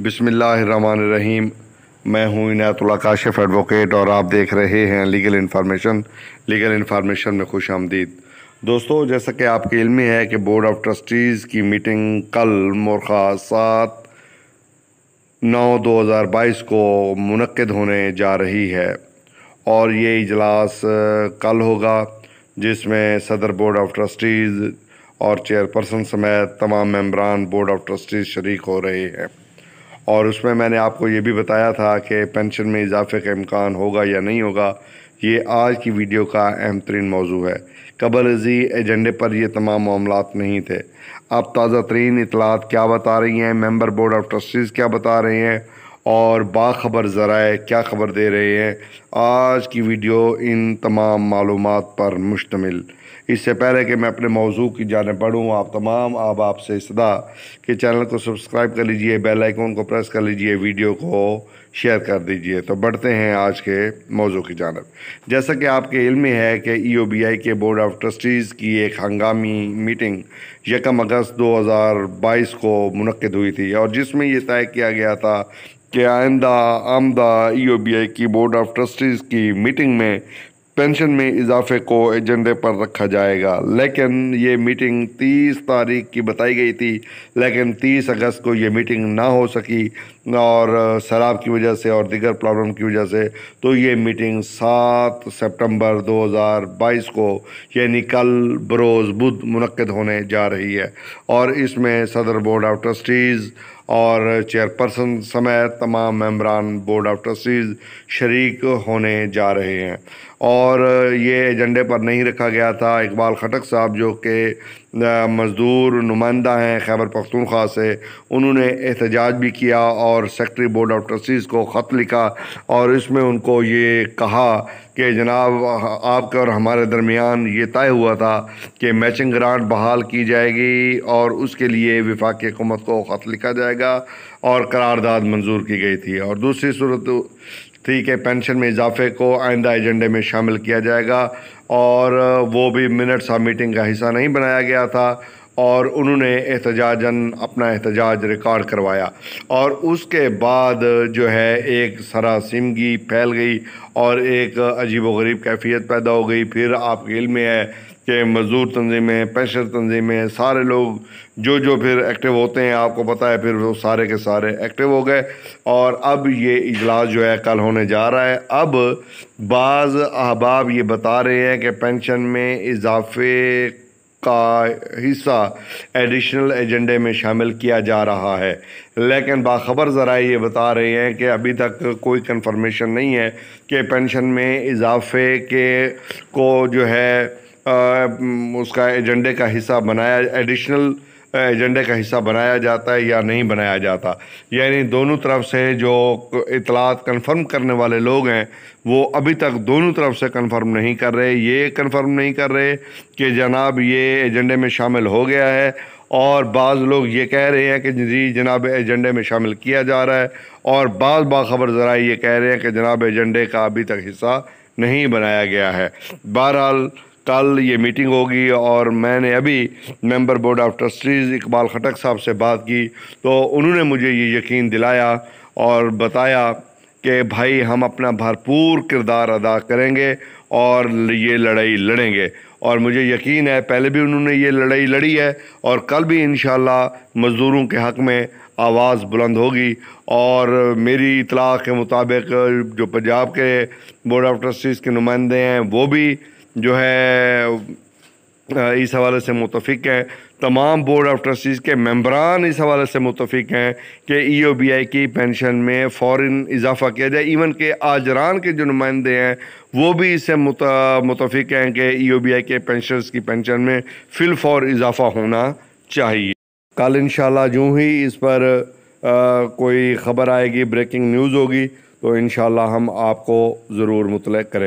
बिसमीम मैं हूं इनायतुल्ला काशिफ एडवोकेट और आप देख रहे हैं लीगल इन्फॉर्मेशन लीगल इन्फॉर्मेशन में खुश आमदीद दोस्तों जैसा कि आपके इलमी है कि बोर्ड ऑफ ट्रस्टीज़ की मीटिंग कल मोरखा सात नौ दो हज़ार बाईस को मनद होने जा रही है और ये इजलास कल होगा जिसमें सदर बोर्ड ऑफ ट्रस्टीज़ और चेयरपर्सन समेत तमाम मम्बरान बोर्ड ऑफ ट्रस्टीज़ शरीक हो रहे हैं और उसमें मैंने आपको ये भी बताया था कि पेंशन में इजाफे का इम्कान होगा या नहीं होगा ये आज की वीडियो का अहम तरीन मौजू है कबल अजी एजेंडे पर ये तमाम मामला नहीं थे अब ताज़ा तरीन इतलात क्या बता रही हैं मेम्बर बोर्ड ऑफ ट्रस्टीज़ क्या बता रहे हैं और बाखबर ज़राए क्या ख़बर दे रहे हैं आज की वीडियो इन तमाम मालूम पर मुश्तमिल इससे पहले कि मैं अपने मौजू की जानब बढ़ूँ आप तमाम आप आपसे सदा कि चैनल को सब्सक्राइब कर लीजिए बेल आइकॉन को प्रेस कर लीजिए वीडियो को शेयर कर दीजिए तो बढ़ते हैं आज के मौजू की जानब जैसा कि आपके इल्म है कि ई ओ बी आई के बोर्ड ऑफ ट्रस्टीज़ की एक हंगामी मीटिंग यकम अगस्त दो हज़ार बाईस को मनद हुई थी और जिसमें यह तय किया गया था कि आइंदा आमदा ईओबीआई e की बोर्ड ऑफ ट्रस्टीज़ की मीटिंग में पेंशन में इजाफे को एजेंडे पर रखा जाएगा लेकिन ये मीटिंग 30 तारीख की बताई गई थी लेकिन 30 अगस्त को ये मीटिंग ना हो सकी और शराब की वजह से और दिगर प्रॉब्लम की वजह से तो ये मीटिंग 7 सितंबर 2022 को यानी कल बरोज़ बुध मनद होने जा रही है और इसमें सदर बोर्ड ऑफ ट्रस्टीज़ और चेयरपर्सन समेत तमाम मेम्बरान बोर्ड ऑफ ट्रस्टीज़ शरीक होने जा रहे हैं और ये एजेंडे पर नहीं रखा गया था इकबाल खटक साहब जो कि मज़दूर नुमाइंदा हैं खैबर पख्तूनख्वा से उन्होंने एहतजाज भी किया और सेक्रटरी बोर्ड ऑफ ट्रस्टीज़ को ख़त लिखा और इसमें उनको ये कहा कि जनाब आपके और हमारे दरमियान ये तय हुआ था कि मैचिंग ग्रांट बहाल की जाएगी और उसके लिए विफाक हुकूमत को ख़त लिखा जाएगा और करारदाद मंजूर की गई थी और दूसरी सूरत थी कि पेंशन में इजाफे को आइंदा एजेंडे में शामिल किया जाएगा और वो भी मिनट्स ऑफ मीटिंग का हिस्सा नहीं बनाया गया था और उन्होंने एहतजाजन अपना एहतजाज रिकॉर्ड करवाया और उसके बाद जो है एक सरासिमगी फैल गई और एक अजीब व गरीब कैफियत पैदा हो गई फिर आपके इल में है कि मज़दूर तंजीमें पेशर तंजीमें सारे लोग जो जो फिर एक्टिव होते हैं आपको पता है फिर वो सारे के सारे एक्टिव हो गए और अब ये इजलास जो है कल होने जा रहा है अब बाज़ अहबाब ये बता रहे हैं कि पेंशन में इजाफे का हिस्सा एडिशनल एजेंडे में शामिल किया जा रहा है लेकिन बाखबर ज़रा ये बता रहे हैं कि अभी तक कोई कन्फर्मेशन नहीं है कि पेंशन में इजाफे के को जो है आ, उसका एजेंडे का हिस्सा बनाया एडिशनल एजेंडे का हिस्सा बनाया जाता है या नहीं बनाया जाता यानी दोनों तरफ से जो इतलात कन्फर्म करने वाले लोग हैं वो अभी तक दोनों तरफ से कन्फर्म नहीं कर रहे ये कन्फर्म नहीं कर रहे कि जनाब ये एजेंडे में शामिल हो गया है और बाज़ लोग ये कह रहे हैं कि जी जनाब एजेंडे में शामिल किया जा रहा है और बाज़ बाखबर ज़रा ये कह रहे हैं कि जनाब एजेंडे का अभी तक हिस्सा नहीं बनाया गया है बहरहाल कल ये मीटिंग होगी और मैंने अभी member board of trustees Iqbal Khattak साहब से बात की तो उन्होंने मुझे ये यकीन दिलाया और बताया कि भाई हम अपना भरपूर किरदार अदा करेंगे और ये लड़ाई लड़ेंगे और मुझे यकीन है पहले भी उन्होंने ये लड़ाई लड़ी है और कल भी इन मज़दूरों के हक़ में आवाज़ बुलंद होगी और मेरी इतला के मुताबिक जो पंजाब के बोर्ड ऑफ ट्रस्टीज़ के नुमाइंदे हैं वो भी जो है इस हवाले से मुतफिक हैं तमाम बोर्ड ऑफ ट्रस्टीज़ के मेम्बरान इस हवाले से मुतफिक हैं कि ई ओ बी आई की पेंशन में फ़ौर इजाफा किया जाए इवन के आजरान के जो नुमाइंदे हैं वो भी इससे मुत, मुतफिक हैं कि ई ओ बी आई के पेंशनर्स की पेंशन में फिल फौर इजाफा होना चाहिए कल इन जूँ ही इस पर आ, कोई ख़बर आएगी ब्रेकिंग न्यूज़ होगी तो इन हम आपको ज़रूर मुतल करेंगे